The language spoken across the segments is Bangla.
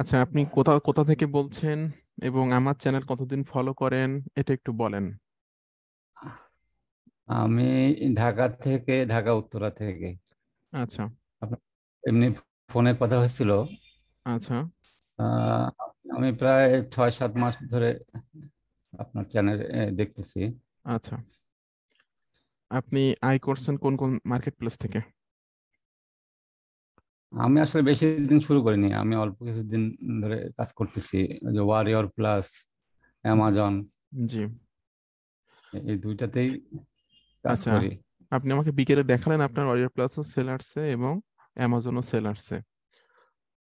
আচ্ছা আপনি কোথা কোথা থেকে বলছেন এবং আমার চ্যানেল কতদিন ফলো করেন এটা একটু বলেন আমি ঢাকা থেকে ঢাকা উত্তরা থেকে আচ্ছা এমনি ফোনে কথা হয়েছিল আচ্ছা আমি প্রায় ছয় সাত মাস ধরে আপনার চ্যানেল দেখতেছি আচ্ছা আপনি আয় করছেন কোন কোন মার্কেট প্লেস থেকে আমি আসলে বেশি দিন শুরু করিনি আমি অল্প কিছুদিন ধরে কাজ করতেছি যে ওয়ারিয়র প্লাস অ্যামাজন জি এই দুইটাতেই কাজ আচ্ছা, করি আপনি আমাকে বিকেলে দেখালেন আপনার ওয়ারিয়র ও সেল আসছে এবং অ্যামাজন ও সেল আসছে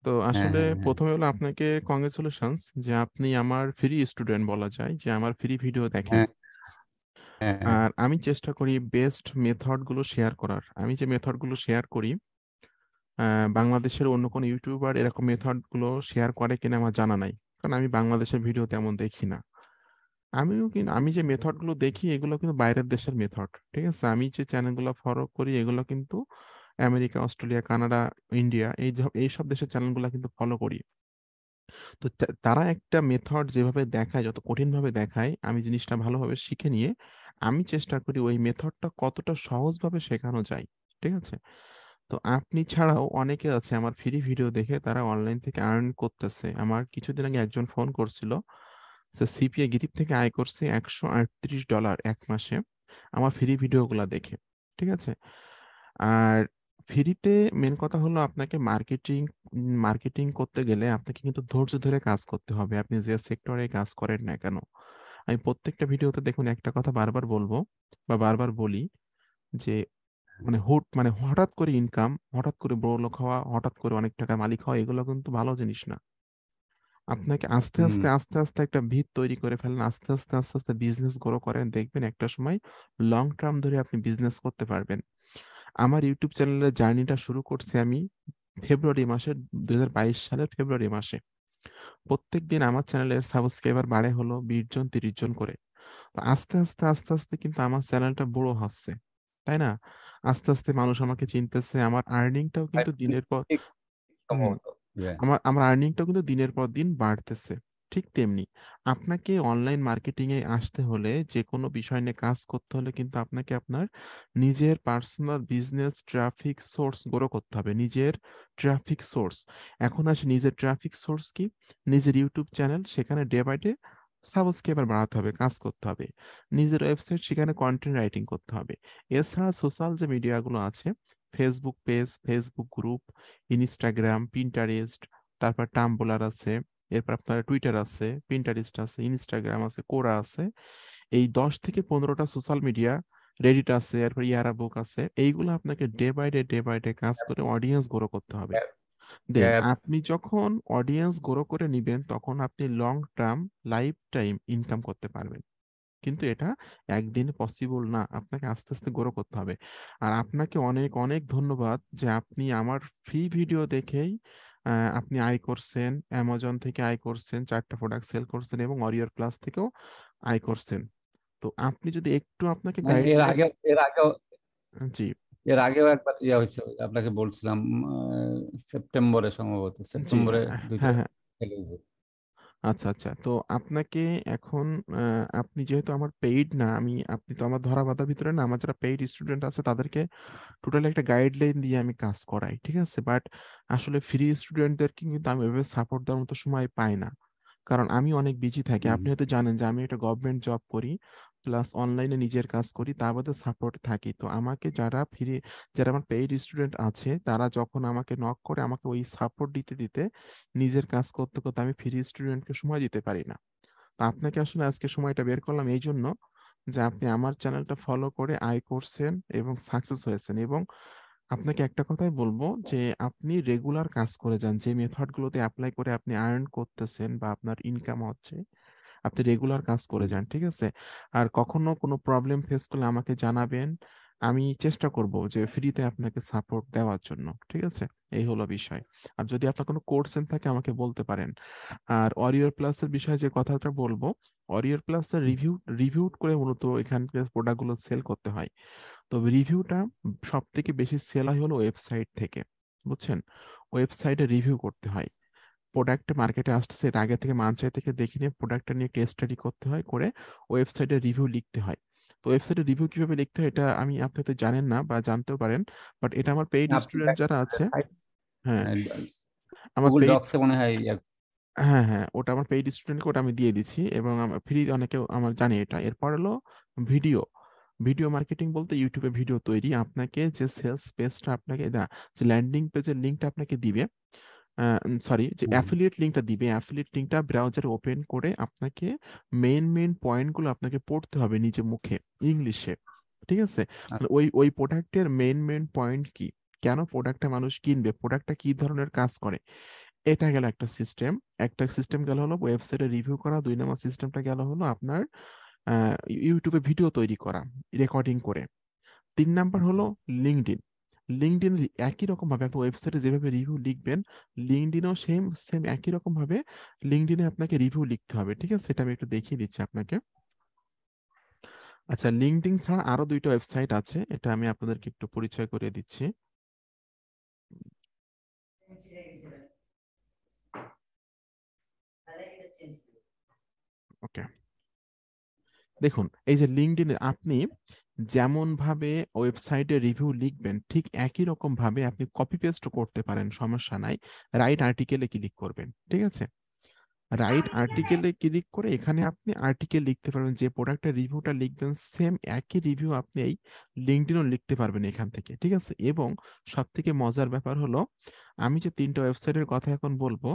তো হ্যাঁ, আসলে হ্যাঁ, হ্যাঁ। প্রথমে হলো আপনাকে কংগ্রেচুলেশনস যে আপনি আমার ফ্রি স্টুডেন্ট বলা যায় যে আমার ফ্রি ভিডিও দেখেন আর আমি চেষ্টা করি বেস্ট মেথড গুলো শেয়ার করার আমি যে মেথড গুলো শেয়ার করি বাংলাদেশের অন্য কোনো ইউটিউবার এরকম মেথডগুলো শেয়ার করে কিনা আমার জানা নাই কারণ আমি বাংলাদেশের ভিডিও তেমন দেখি না আমিও কিন্তু আমি যে মেথডগুলো দেখি এগুলো কিন্তু বাইরের দেশের মেথড ঠিক আছে আমি যে চ্যানেলগুলো ফলো করি এগুলো কিন্তু আমেরিকা অস্ট্রেলিয়া কানাডা ইন্ডিয়া এই এই সব দেশের চ্যানেলগুলো কিন্তু ফলো করি তো তারা একটা মেথড যেভাবে দেখায় যত কঠিনভাবে দেখায় আমি জিনিসটা ভালোভাবে শিখে নিয়ে আমি চেষ্টা করি ওই মেথডটা কতটা সহজভাবে শেখানো যায় ঠিক আছে তো আপনি ছাড়াও অনেকে আছে আমার ফ্রি ভিডিও দেখে তারা অনলাইন থেকে আর্ন করতেছে আমার কিছুদিন আগে একজন ফোন করছিল সে সিপিএ গিরিপ থেকে আয় করছে একশো আটত্রিশ ডলার এক মাসে আমার ফ্রি ভিডিওগুলো দেখে ঠিক আছে আর ফ্রিতে মেন কথা হলো আপনাকে মার্কেটিং মার্কেটিং করতে গেলে আপনাকে কিন্তু ধৈর্য ধরে কাজ করতে হবে আপনি যে সেক্টরে কাজ করেন না কেন আমি প্রত্যেকটা ভিডিওতে দেখুন একটা কথা বারবার বলবো বা বারবার বলি যে মানে হুট মানে হঠাৎ করে ইনকাম হঠাৎ করে বড় লোক হওয়া হঠাৎ করে অনেক টাকার মালিক হওয়া এগুলো কিন্তু ভালো জিনিস না আপনাকে আস্তে আস্তে আস্তে আস্তে একটা ভিত তৈরি করে ফেলেন আস্তে আস্তে আস্তে আস্তে বিজনেস গ্রো করেন দেখবেন একটা সময় লং টার্ম ধরে আপনি বিজনেস করতে পারবেন আমার ইউটিউব চ্যানেলের জার্নিটা শুরু করছি আমি ফেব্রুয়ারি মাসে দুই সালের ফেব্রুয়ারি মাসে প্রত্যেক দিন আমার চ্যানেলের সাবস্ক্রাইবার বাড়ে হলো বিশ জন তিরিশ জন করে আস্তে আস্তে আস্তে আস্তে কিন্তু আমার চ্যানেলটা বড় হচ্ছে তাই না আস্তে আস্তে মানুষ আমাকে চিনতেছে আমার আর্নিংটাও কিন্তু দিনের পর আমার আমার আর্নিংটাও কিন্তু দিনের পর দিন বাড়তেছে ঠিক তেমনি আপনাকে অনলাইন মার্কেটিং এ আসতে হলে যে কোনো বিষয় নিয়ে কাজ করতে হলে কিন্তু আপনাকে আপনার নিজের personal business traffic source grow করতে হবে নিজের ট্রাফিক সোর্স এখন আসে নিজের ট্রাফিক সোর্স কি নিজের ইউটিউব চ্যানেল সেখানে ডে বাই ডে সাবস্ক্রাইবার বাড়াতে হবে কাজ করতে হবে নিজের ওয়েবসাইট সেখানে কন্টেন্ট রাইটিং করতে হবে এছাড়া সোশ্যাল যে মিডিয়াগুলো আছে Facebook page Facebook group Instagram Pinterest তারপর টাম্বলার আছে এরপর আপনার টুইটার আছে প্রিন্টারেস্ট আছে ইনস্টাগ্রাম আছে কোরা আছে এই দশ থেকে পনেরোটা সোশ্যাল মিডিয়া রেডিট আছে এরপর ইয়ারা বুক আছে এইগুলো আপনাকে day by day day by day কাজ করে অডিয়েন্স গ্রো করতে হবে আপনি যখন অডিয়েন্স গ্রো করে নিবেন তখন আপনি long term life time income করতে পারবেন কিন্তু এটা একদিন পসিবল না আপনাকে আস্তে আস্তে গ্রো করতে হবে আর আপনাকে অনেক অনেক ধন্যবাদ যে আপনি আমার ফ্রি ভিডিও দেখেই আপনি আয় করছেন অ্যামাজন থেকে আয় করছেন চারটা প্রোডাক্ট সেল করছেন এবং অরিয়ার প্লাস থেকেও আয় করছেন তো আপনি যদি একটু আপনাকে জি এর আগেও একবার ইয়া হয়েছে আপনাকে বলছিলাম সেপ্টেম্বরে সম্ভবত সেপ্টেম্বরে হ্যাঁ, হ্যাঁ, হ্যাঁ। আচ্ছা আচ্ছা তো আপনাকে এখন আপনি যেহেতু আমার পেইড না আমি আপনি তো আমার ধরা বাধার ভিতরে না আমার যারা পেইড স্টুডেন্ট আছে তাদেরকে টোটালি একটা গাইডলাইন দিয়ে আমি কাজ করাই ঠিক আছে বাট আসলে ফ্রি স্টুডেন্টদের কিন্তু আমি এভাবে সাপোর্ট দেওয়ার মতো সময় পাই না কারণ আমি অনেক বিজি থাকি আপনি হয়তো জানেন যে আমি একটা গভর্নমেন্ট জব করি প্লাস অনলাইনে নিজের কাজ করি তার মধ্যে সাপোর্ট থাকি তো আমাকে যারা ফ্রি যারা আমার পেইড স্টুডেন্ট আছে তারা যখন আমাকে নক করে আমাকে ওই সাপোর্ট দিতে দিতে নিজের কাজ করতে করতে আমি ফ্রি স্টুডেন্টকে সময় দিতে পারি না তো আপনাকে আসলে আজকে সময়টা বের করলাম এই জন্য যে আপনি আমার চ্যানেলটা ফলো করে আয় করছেন এবং সাকসেস হয়েছেন এবং আপনাকে একটা কথাই বলবো যে আপনি রেগুলার কাজ করে যান যে মেথডগুলোতে অ্যাপ্লাই করে আপনি আর্ন করতেছেন বা আপনার ইনকাম হচ্ছে আপনি রেগুলার কাজ করে যান ঠিক আছে আর কখনো কোনো প্রবলেম ফেস করলে আমাকে জানাবেন আমি চেষ্টা করব যে ফ্রিতে আপনাকে সাপোর্ট দেওয়ার জন্য ঠিক আছে এই হলো বিষয় আর যদি আপনার কোনো কোর্সেন থাকে আমাকে বলতে পারেন আর অরিয়র প্লাসের বিষয়ে যে কথাটা বলবো অরিয়র প্লাসের রিভিউ রিভিউ করে মূলত এখানকার প্রোডাক্টগুলো সেল করতে হয় তো রিভিউটা সব থেকে বেশি সেল হয় হলো ওয়েবসাইট থেকে বুঝছেন ওয়েবসাইটে রিভিউ করতে হয় প্রোডাক্ট মার্কেটে আসতেছে এর আগে থেকে মানচাই থেকে দেখে নিয়ে প্রোডাক্টটা নিয়ে টেস্ট স্টাডি করতে হয় করে ওয়েবসাইটে রিভিউ লিখতে হয় তো ওয়েবসাইটে রিভিউ কিভাবে লিখতে হয় এটা আমি আপনি হয়তো জানেন না বা জানতেও পারেন বাট এটা আমার পেইড স্টুডেন্ট যারা আছে হ্যাঁ আমার গুগল ডক্সে মনে হয় হ্যাঁ হ্যাঁ ওটা আমার পেইড স্টুডেন্টকে ওটা আমি দিয়ে দিচ্ছি এবং ফ্রি অনেকে আমার জানি এটা এরপর হলো ভিডিও ভিডিও মার্কেটিং বলতে ইউটিউবে ভিডিও তৈরি আপনাকে যে সেলস পেজটা আপনাকে যে ল্যান্ডিং পেজের লিঙ্কটা আপনাকে দিবে সরি যে অ্যাফিলিয়েট লিঙ্কটা দিবে অ্যাফিলিয়েট লিংকটা ব্রাউজারে ওপেন করে আপনাকে মেন মেন পয়েন্টগুলো আপনাকে পড়তে হবে নিজে মুখে ইংলিশে ঠিক আছে মানে ওই আচ্ছা। ওই প্রোডাক্টের মেন মেন পয়েন্ট কি কেন প্রোডাক্টটা মানুষ কিনবে প্রোডাক্টটা কি ধরনের কাজ করে এটা গেল একটা সিস্টেম একটা সিস্টেম গেল হলো ওয়েবসাইটে রিভিউ করা দুই নম্বর সিস্টেমটা গেল হলো আপনার ইউটিউবে ভিডিও তৈরি করা রেকর্ডিং করে তিন নাম্বার হলো লিঙ্কড ইন লিঙ্কডিন একই রকম ভাবে আপনি ওয়েবসাইটে যেভাবে রিভিউ লিখবেন লিঙ্কডিনও সেম সেম একই রকম ভাবে লিঙ্কডিনে আপনাকে রিভিউ লিখতে হবে ঠিক আছে সেটা আমি একটু দেখিয়ে দিচ্ছি আপনাকে আচ্ছা লিঙ্কডিন ছাড়া আরো দুইটা ওয়েবসাইট আছে এটা আমি আপনাদেরকে একটু পরিচয় করিয়ে দিচ্ছি ওকে দেখুন এই যে লিঙ্কডিনে আপনি যেমনভাবে ওয়েবসাইটে রিভিউ লিখবেন ঠিক একই রকম ভাবে আপনি কপি পেস্ট করতে পারেন সমস্যা নাই রাইট আর্টিকেলে ক্লিক করবেন ঠিক আছে রাইট আর্টিকেলে ক্লিক করে এখানে আপনি আর্টিকেল লিখতে পারবেন যে প্রোডাক্টের রিভিউটা লিখবেন সেম একই রিভিউ আপনি এই লিঙ্কডিনও লিখতে পারবেন এখান থেকে ঠিক আছে এবং সব থেকে মজার ব্যাপার হলো আমি যে তিনটা ওয়েবসাইটের কথা এখন বলবো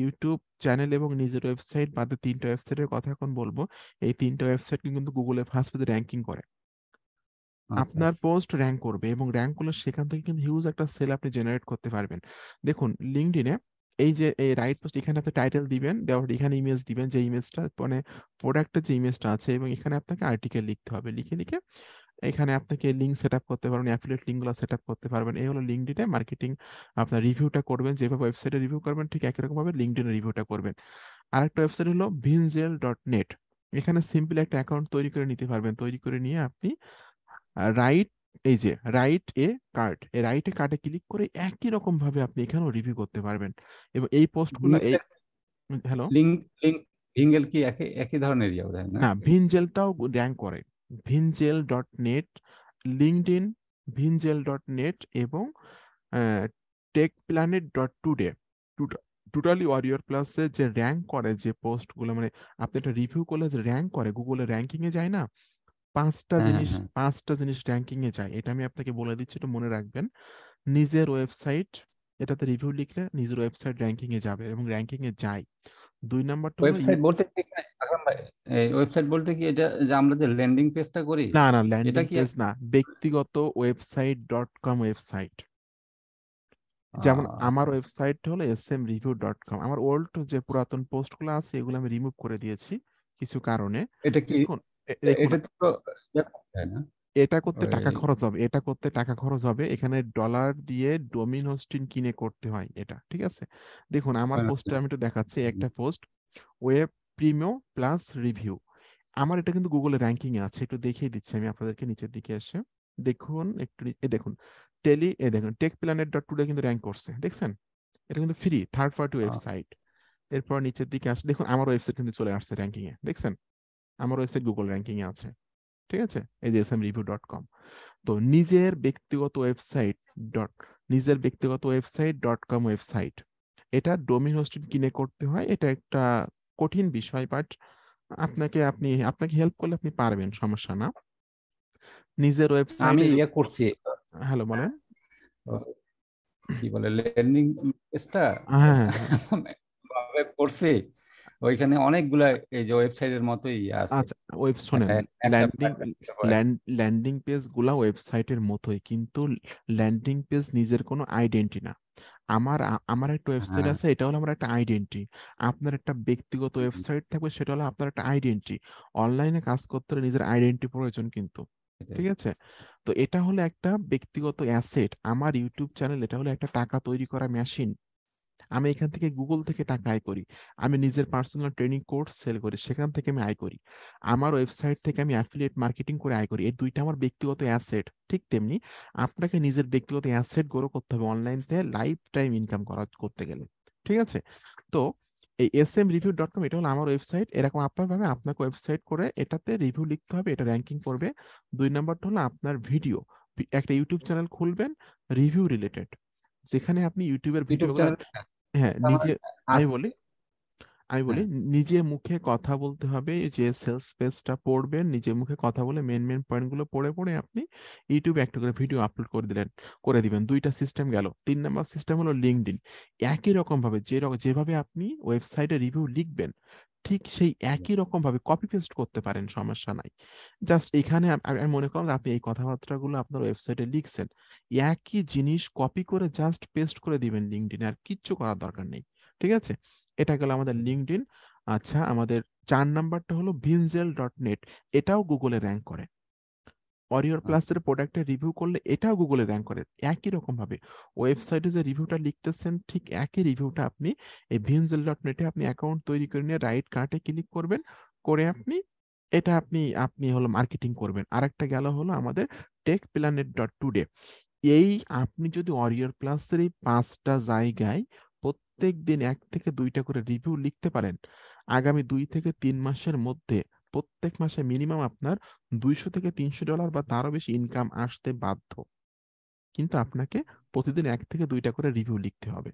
ইউটিউব চ্যানেল এবং নিজের ওয়েবসাইট বাদে তিনটা ওয়েবসাইটের কথা এখন বলবো এই তিনটা ওয়েবসাইট কিন্তু গুগলে ফার্স্ট পেজে র্যাঙ্কিং করে আচ্ছা, আচ্ছা। আপনার পোস্ট র্যাঙ্ক করবে এবং র্যাঙ্ক করলে সেখান থেকে কিন্তু হিউজ একটা সেল আপনি জেনারেট করতে পারবেন দেখুন লিঙ্কডিনে এই যে এই রাইট পোস্ট এখানে আপনি টাইটেল দিবেন দেওয়ার এখানে ইমেজ দিবেন যে ইমেজটা মানে প্রোডাক্টের যে ইমেজটা আছে এবং এখানে আপনাকে আর্টিকেল লিখতে হবে লিখে লিখে এখানে আপনাকে লিঙ্ক সেট আপ করতে পারবেন অ্যাফিলিয়েট লিঙ্কগুলো সেট আপ করতে পারবেন এই হলো লিঙ্কডিনে মার্কেটিং আপনার রিভিউটা করবেন যেভাবে ওয়েবসাইটে রিভিউ করবেন ঠিক একই রকমভাবে লিঙ্কডিনে রিভিউটা করবেন আরেকটা ওয়েবসাইট হলো ভিনজেল ডট নেট এখানে সিম্পলি একটা অ্যাকাউন্ট তৈরি করে নিতে পারবেন তৈরি করে নিয়ে আপনি রাইট এই যে রাইট এ কার্ড এই রাইট এ কার্ডে ক্লিক করে একই রকম ভাবে আপনি এখানেও রিভিউ করতে পারবেন এবং এই পোস্টগুলো এই হ্যালো লিংক লিংক ভিঙ্গেল কি একই একই ধরনের না ভিনজেলটাও র্যাঙ্ক করে Vingle dot net in Vingle dot net এবং tech planet dot today totally warrior প্লাসে যে র্যাঙ্ক করে যে পোস্টগুলো মানে আপনি একটা রিভিউ করলে যে র্যাঙ্ক করে গুগলে র্যাঙ্কিংয়ে যায় না পাঁচটা হ্যাঁ, হ্যাঁ, জিনিস হ্যাঁ। পাঁচটা জিনিস র্যাঙ্কিং এ যায় এটা আমি আপনাকে বলে দিচ্ছি এটা মনে রাখবেন নিজের ওয়েবসাইট এটাতে রিভিউ লিখলে নিজের ওয়েবসাইট র্যাঙ্কিং এ যাবে এবং র্যাঙ্কিং এ যায় দুই নাম্বারটা ওয়েবসাইট বলতে কি ওয়েবসাইট বলতে কি এটা যে আমরা যে ল্যান্ডিং পেজটা করি না না ল্যান্ডিং পেজ না ব্যক্তিগত ওয়েবসাইট ডট কম ওয়েবসাইট যেমন আমার ওয়েবসাইট হলো S M review dot com আমার ওল্ড যে পুরাতন পোস্টগুলো আছে এগুলো আমি রিমুভ করে দিয়েছি কিছু কারণে এটা কি হ্যাঁ, হ্যাঁ। হ্যাঁ। এটা করতে টাকা খরচ হবে এটা করতে টাকা খরচ হবে এখানে ডলার দিয়ে ডোমিন হোস্টিং কিনে করতে হয় এটা ঠিক আছে দেখুন আমার আচ্ছা। পোস্টে আমি একটু দেখাচ্ছি একটা post web premium plus review আমার এটা কিন্তু গুগলে র্যাঙ্কিং এ আছে একটু দেখিয়ে দিচ্ছি আমি আপনাদেরকে নিচের দিকে এসে দেখুন একটু এ দেখুন টেলি এ দেখুন টেক প্ল্যানেট ডট টুডে কিন্তু র্যাঙ্ক করছে দেখছেন এটা কিন্তু ফ্রি থার্ড পার্টি ওয়েবসাইট এরপর নিচের দিকে আসে দেখুন আমার ওয়েবসাইট কিন্তু চলে আসছে র্যাঙ্কিং এ দেখছেন আমার ওয়েবসাইট গুগল র্যাঙ্কিং এ আছে ঠিক আছে এই যে এসএম রিভিউ ডট কম তো নিজের ব্যক্তিগত ওয়েবসাইট ডট নিজের ব্যক্তিগত ওয়েবসাইট ডট কম ওয়েবসাইট এটা ডোমিন হোস্টিং কিনে করতে হয় এটা একটা কঠিন বিষয় বাট আপনাকে আপনি আপনাকে হেল্প করলে আপনি পারবেন সমস্যা না নিজের ওয়েবসাইট আমি ইয়ে করছি হ্যালো বলেন কি বলে লের্নিং এটা হ্যাঁ, হ্যাঁ। করছি ওইখানে অনেকগুলা এই যে ওয়েবসাইটের মতোই আছে আচ্ছা ওয়েব শুনেন ল্যান্ডিং ল্যান্ডিং পেজ গুলা ওয়েবসাইটের মতোই কিন্তু ল্যান্ডিং পেজ নিজের কোনো আইডেন্টি না আমার আমার একটা ওয়েবসাইট হ্যাঁ। আছে এটা হলো আমার একটা আইডেন্টি আপনার একটা ব্যক্তিগত ওয়েবসাইট থাকবে সেটা হলো আপনার একটা আইডেন্টি অনলাইনে কাজ করতে হলে নিজের আইডেন্টি প্রয়োজন কিন্তু ঠিক আছে তো এটা হলো একটা ব্যক্তিগত অ্যাসেট আমার ইউটিউব চ্যানেল এটা হলো একটা টাকা তৈরি করা মেশিন আমি এখান থেকে গুগল থেকে টাকা আয় করি আমি নিজের পার্সোনাল ট্রেনিং কোর্স সেল করি সেখান থেকে আমি আয় করি আমার ওয়েবসাইট থেকে আমি অ্যাফিলিয়েট মার্কেটিং করে আয় করি এই দুইটা আমার ব্যক্তিগত অ্যাসেট ঠিক তেমনি আপনাকে নিজের ব্যক্তিগত অ্যাসেট গ্রো করতে হবে অনলাইন থেকে লাইফ টাইম ইনকাম করা করতে গেলে ঠিক আছে তো এই S M review dot com এটা হলো আমার ওয়েবসাইট এরকম আপনার ভাবে আপনাকে ওয়েবসাইট করে এটাতে রিভিউ লিখতে হবে এটা র্যাঙ্কিং করবে দুই নম্বরটা হলো আপনার ভিডিও একটা ইউটিউব চ্যানেল খুলবেন রিভিউ রিলেটেড যেখানে আপনি ইউটিউবের ভিডিও হ্যাঁ নিজে আমি বলি আমি বলি হ্যাঁ। নিজে মুখে কথা বলতে হবে যে সেলস পেজটা পড়বেন নিজে মুখে কথা বলে মেন মেন পয়েন্ট গুলো পড়ে পড়ে আপনি ইউটিউবে একটা করে ভিডিও আপলোড করে দিলেন করে দিবেন দুইটা সিস্টেম গেল তিন নাম্বার সিস্টেম হলো লিঙ্কড ইন একই রকম ভাবে যে যেভাবে আপনি ওয়েবসাইটে রিভিউ লিখবেন ঠিক সেই একই রকম ভাবে কপি পেস্ট করতে পারেন সমস্যা নাই জাস্ট এখানে আমি মনে করলাম আপনি এই কথাবার্তাগুলো আপনার ওয়েবসাইটে লিখছেন একই জিনিস কপি করে জাস্ট পেস্ট করে দিবেন লিঙ্কডিনে আর কিচ্ছু করার দরকার নেই ঠিক আছে এটা গেল আমাদের লিঙ্কডিন আচ্ছা আমাদের চার নাম্বারটা হলো ভিনজেল ডট নেট এটাও গুগলে র্যাঙ্ক করে অরিওর প্লাসের প্রোডাক্টের রিভিউ করলে এটাও গুগলে র্যাঙ্ক করে একই রকম ভাবে ওয়েবসাইটে যে রিভিউটা লিখতেছেন ঠিক একই রিভিউটা আপনি এই ভিনজেল ডট নেটে আপনি অ্যাকাউন্ট তৈরি করে নিয়ে রাইট কার্টে ক্লিক করবেন করে আপনি এটা আপনি আপনি হলো মার্কেটিং করবেন আরেকটা গেল হলো আমাদের টেক প্ল্যানেট ডট টুডে এই আপনি যদি অরিয়র প্লাসের এই পাঁচটা জায়গায় প্রত্যেক দিন এক থেকে দুইটা করে রিভিউ লিখতে পারেন আগামী দুই থেকে তিন মাসের মধ্যে প্রত্যেক মাসে মিনিমাম আপনার দুইশো থেকে তিনশো ডলার বা তারও বেশি ইনকাম আসতে বাধ্য কিন্তু আপনাকে প্রতিদিন এক থেকে দুইটা করে রিভিউ লিখতে হবে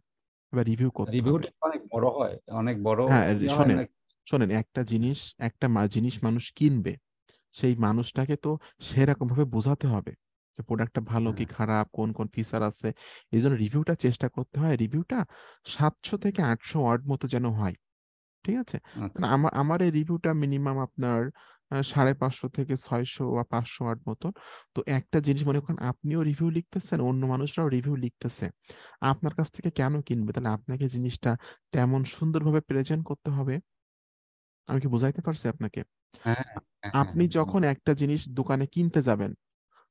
বা রিভিউ করতে অনেক বড় হয় অনেক বড় হ্যাঁ শোনেন শোনেন একটা জিনিস একটা জিনিস মানুষ কিনবে সেই মানুষটাকে তো সেরকম ভাবে বোঝাতে হবে যে প্রোডাক্টটা ভালো কি হ্যাঁ। খারাপ কোন কোন ফিচার আছে এই জন্য রিভিউটা চেষ্টা করতে হয় রিভিউটা সাতশো থেকে আটশো ওয়ার্ড মতো যেন হয় ঠিক আছে আচ্ছা। মানে আমার আমার এই রিভিউটা মিনিমাম আপনার সাড়ে পাঁচশো থেকে ছয়শো বা পাঁচশো আট মতো তো একটা জিনিস মনে করেন আপনিও রিভিউ লিখতেছেন অন্য মানুষরাও রিভিউ লিখতেছে আপনার কাছ থেকে কেন কিনবে তাহলে আপনাকে জিনিসটা তেমন সুন্দরভাবে প্রেজেন্ট করতে হবে আমি কি বোঝাইতে পারছি আপনাকে হ্যাঁ, হ্যাঁ, হ্যাঁ, আপনি যখন একটা জিনিস দোকানে কিনতে যাবেন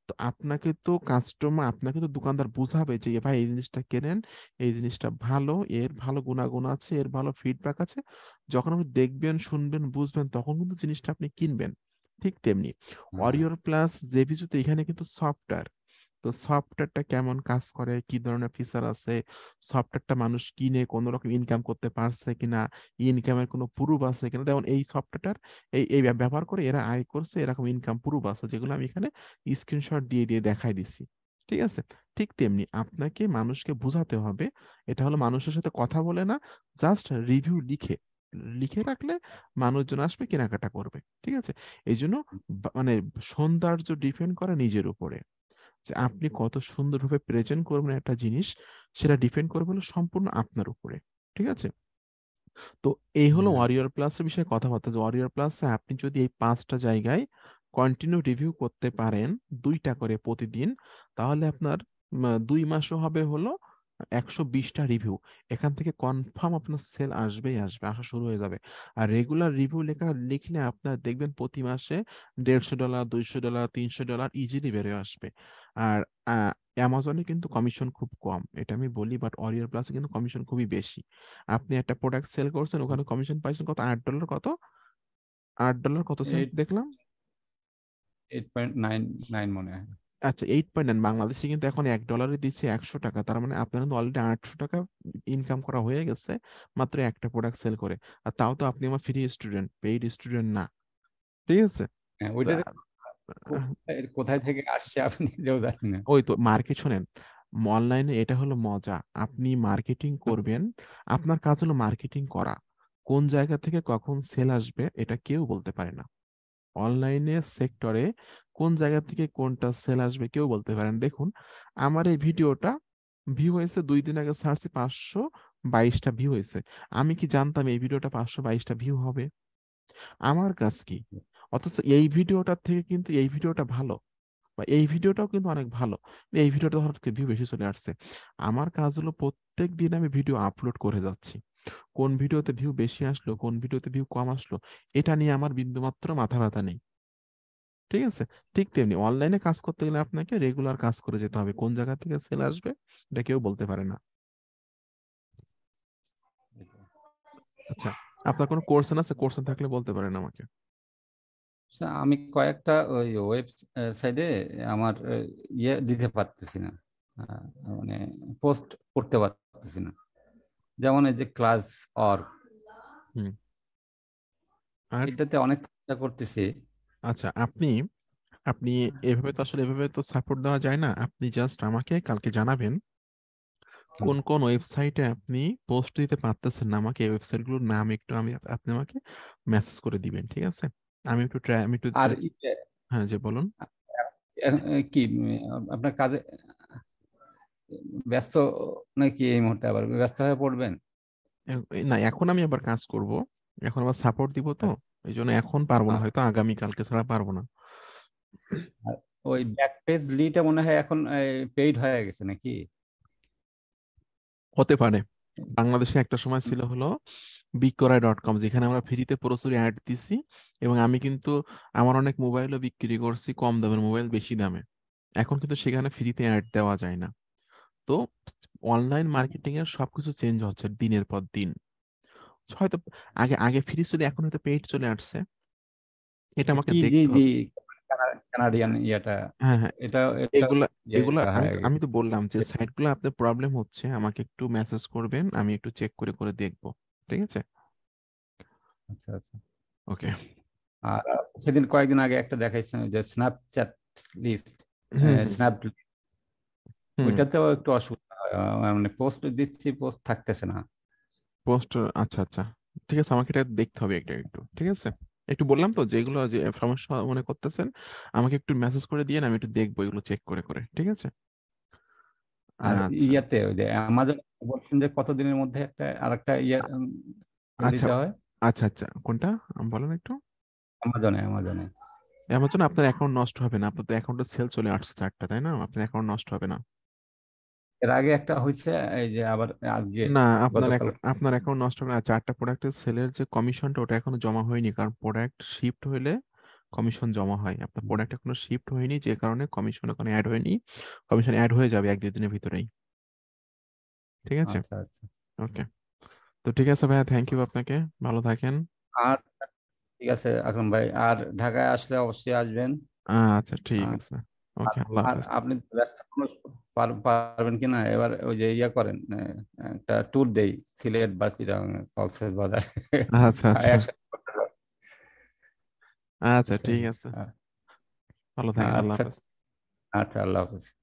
তো আপনাকে তো কাস্টমার আপনাকে তো দোকানদার বুঝাবে যে ভাই এই জিনিসটা কেনেন এই জিনিসটা ভালো এর ভালো গুণাগুণ আছে এর ভালো ফিডব্যাক আছে যখন আপনি দেখবেন শুনবেন বুঝবেন তখন কিন্তু জিনিসটা আপনি কিনবেন ঠিক তেমনি ওয়ারিয়র প্লাস জেভিজুতে এখানে কিন্তু সফটওয়্যার তো সফটওয়্যারটা কেমন কাজ করে কি ধরনের ফিচার আছে সফটওয়্যারটা মানুষ কিনে কোনো রকম ইনকাম করতে পারছে কিনা ইনকামের কোনো প্রুফ আছে কিনা যেমন এই সফটওয়্যারটার এই এই ব্যবহার করে এরা আয় করছে এরকম ইনকাম প্রুফ আছে যেগুলো আমি এখানে স্ক্রিনশট দিয়ে দিয়ে দেখাই দিছি ঠিক আছে ঠিক তেমনি আপনাকে মানুষকে বোঝাতে হবে এটা হলো মানুষের সাথে কথা বলে না জাস্ট রিভিউ লিখে লিখে রাখলে মানুষজন আসবে কেনাকাটা করবে ঠিক আছে এই জন্য মানে সৌন্দর্য ডিপেন্ড করে নিজের উপরে যে আপনি কত সুন্দরভাবে প্রেজেন্ট করবেন একটা জিনিস সেটা ডিপেন্ড করবে হলো সম্পূর্ণ আপনার উপরে ঠিক আছে তো এই হলো ওয়ারিয়র প্লাস এর বিষয়ে কথাবার্তা যে ওয়ারিয়র প্লাস আপনি যদি এই পাঁচটা জায়গায় কন্টিনিউ রিভিউ করতে পারেন দুইটা করে প্রতিদিন তাহলে আপনার দুই মাসও হবে হলো একশো বিশটা রিভিউ এখান থেকে কনফার্ম আপনার সেল আসবেই আসবে আসা শুরু হয়ে যাবে আর রেগুলার রিভিউ লেখা লিখলে আপনার দেখবেন প্রতি মাসে দেড়শো ডলার দুইশো ডলার তিনশো ডলার ইজিলি বেড়ে আসবে আর অ্যামাজনে কিন্তু কমিশন খুব কম এটা আমি বলি বাট অরিয়ার প্লাসে কিন্তু কমিশন খুবই বেশি আপনি একটা প্রোডাক্ট সেল করছেন ওখানে কমিশন পাইছেন কত আট ডলার কত আট ডলার কত সেন্ট দেখলাম এইট পয়েন্ট নাইন নাইন মনে হয় আচ্ছা এইট পয়েন্ট নাইন বাংলাদেশে কিন্তু এখন এক ডলারে দিচ্ছে একশো টাকা তার মানে আপনার কিন্তু অলরেডি আটশো টাকা ইনকাম করা হয়ে গেছে মাত্র একটা প্রোডাক্ট সেল করে আর তাও তো আপনি আমার ফ্রি স্টুডেন্ট পেইড স্টুডেন্ট না ঠিক আছে হ্যাঁ, কোথায় থেকে আসছে আপনি ওই তো মার্কেট শোনেন অনলাইনে এটা হলো মজা আপনি মার্কেটিং করবেন আপনার কাজ হলো মার্কেটিং করা কোন জায়গা থেকে কখন সেল আসবে এটা কেউ বলতে পারে না অনলাইনে সেক্টরে কোন জায়গা থেকে কোনটা সেল আসবে কেউ বলতে পারেন দেখুন আমার এই ভিডিওটা ভিউ হয়েছে দুই দিন আগে সার্চে পাঁচশো বাইশটা ভিউ হয়েছে আমি কি জানতাম এই ভিডিওটা পাঁচশো বাইশটা ভিউ হবে আমার কাজ কি অথচ এই ভিডিওটার থেকে কিন্তু এই ভিডিওটা ভালো বা এই ভিডিওটাও কিন্তু অনেক ভালো এই ভিডিওটা হঠাৎ ভিউ বেশি চলে আসছে আমার কাজ হলো প্রত্যেক দিন আমি ভিডিও আপলোড করে যাচ্ছি কোন ভিডিওতে ভিউ বেশি আসলো কোন ভিডিওতে ভিউ কম আসলো এটা নিয়ে আমার বিন্দুমাত্র মাথা ব্যথা নেই ঠিক আছে ঠিক তেমনি অনলাইনে কাজ করতে গেলে আপনাকে রেগুলার কাজ করে যেতে হবে কোন জায়গা থেকে সেল আসবে এটা কেউ বলতে পারে না আচ্ছা আপনার কোনো কোর্সন আছে কোর্সন থাকলে বলতে পারেন আমাকে আচ্ছা, আমি কয়েকটা ওই ওয়েবসাইটে আমার ইয়ে দিতে পারতেছি না মানে পোস্ট করতে পারতেছি না যেমন এই যে ক্লাস অর এটাতে অনেক চেষ্টা করতেছি আচ্ছা আপনি আপনি হ্যাঁ। এভাবে তো আসলে এভাবে তো সাপোর্ট দেওয়া যায় না আপনি জাস্ট আমাকে কালকে জানাবেন কোন কোন ওয়েবসাইটে আপনি পোস্ট দিতে পারতেছেন না আমাকে এই ওয়েবসাইটগুলোর নাম একটু আমি আপনি আমাকে মেসেজ করে দিবেন ঠিক আছে আমি একটু ট্রাই আমি একটু আর হ্যাঁ যে বলুন কি আপনার কাজে ব্যস্ত নাকি এই মুহূর্তে আবার ব্যস্ত হয়ে পড়বেন না এখন আমি আবার কাজ করব এখন আবার সাপোর্ট দিব তো আচ্ছা। এই জন্য এখন পারবো না হয়তো আগামী কালকে ছাড়া পারবো না ওই ব্যাক পেজ লিটা মনে হয় এখন পেইড হয়ে গেছে নাকি হতে পারে বাংলাদেশে একটা সময় ছিল হলো বিক্রয় ডট কম যেখানে আমরা ফ্রিতে প্রচুর অ্যাড দিছি এবং আমি কিন্তু আমার অনেক মোবাইলও বিক্রি করছি কম দামের মোবাইল বেশি দামে এখন কিন্তু সেখানে ফ্রিতে অ্যাড দেওয়া যায় না তো অনলাইন মার্কেটিং এর সবকিছু চেঞ্জ হচ্ছে দিনের পর দিন হয়তো আগে আগে ফ্রি ছিল এখন হয়তো পেইড চলে আসছে এটা আমাকে দেখতে কানাডিয়ান ইয়াটা হ্যাঁ হ্যাঁ এটা এগুলা ইয়ে এগুলা আমি তো বললাম যে সাইটগুলো আপনাদের প্রবলেম হচ্ছে আমাকে একটু মেসেজ করবেন আমি একটু চেক করে করে দেখব ঠিক আছে আচ্ছা আচ্ছা ওকে আর সেদিন কয়েকদিন আগে একটা দেখাইছেন যে স্ন্যাপচ্যাট লিস্ট স্ন্যাপ ওইটাতেও একটু অসুবিধা মানে পোস্ট দিচ্ছি পোস্ট থাকতেছে না পোস্টার আচ্ছা আচ্ছা ঠিক আছে আমাকে এটা দেখতে হবে একটা একটু ঠিক আছে একটু বললাম তো যেগুলো যে সমস্যা মনে করতেছেন আমাকে একটু মেসেজ করে দিয়ে আমি একটু দেখবো এগুলো চেক করে করে ঠিক আছে আর আচ্ছা। ইয়াতে যে আমাদের বলছেন যে কতদিনের মধ্যে একটা আরেকটা ইয়া আচ্ছা হয় আচ্ছা আচ্ছা কোনটা বলেন একটু আমাজনে আমাজনে অ্যামাজন আপনার অ্যাকাউন্ট নষ্ট হবে না আপনার তো অ্যাকাউন্টে সেল চলে আসছে চারটা তাই না আপনার অ্যাকাউন্ট নষ্ট হবে না এর আগে একটা হয়েছে এই যে আবার আজকে না আপনার আপনার অ্যাকাউন্ট নষ্ট না চারটা প্রোডাক্টের সেলের যে কমিশনটা ওটা এখনো জমা হয়নি কারণ প্রোডাক্ট শিফট হলে কমিশন জমা হয় আপনার প্রোডাক্ট এখনো শিফট হয়নি যে কারণে কমিশন ওখানে অ্যাড হয়নি কমিশন অ্যাড হয়ে যাবে এক দুই দিনের ভিতরেই ঠিক আছে ওকে আচ্ছা, আচ্ছা। তো ঠিক আছে ভাইয়া থ্যাংক ইউ আপনাকে ভালো থাকেন আর ঠিক আছে আকরাম ভাই আর ঢাকায় আসলে অবশ্যই আসবেন আচ্ছা ঠিক আছে আপনি পারবেন কিনা এবার ওই যে ইয়া করেন একটা ট্যুর দেই সিলেট বা কক্সেস বাজার আচ্ছা আচ্ছা।, আচ্ছা আচ্ছা ঠিক আছে ভালো থাকেন আচ্ছা। আল্লাহ হাফেজ আচ্ছা আল্লাহ হাফেজ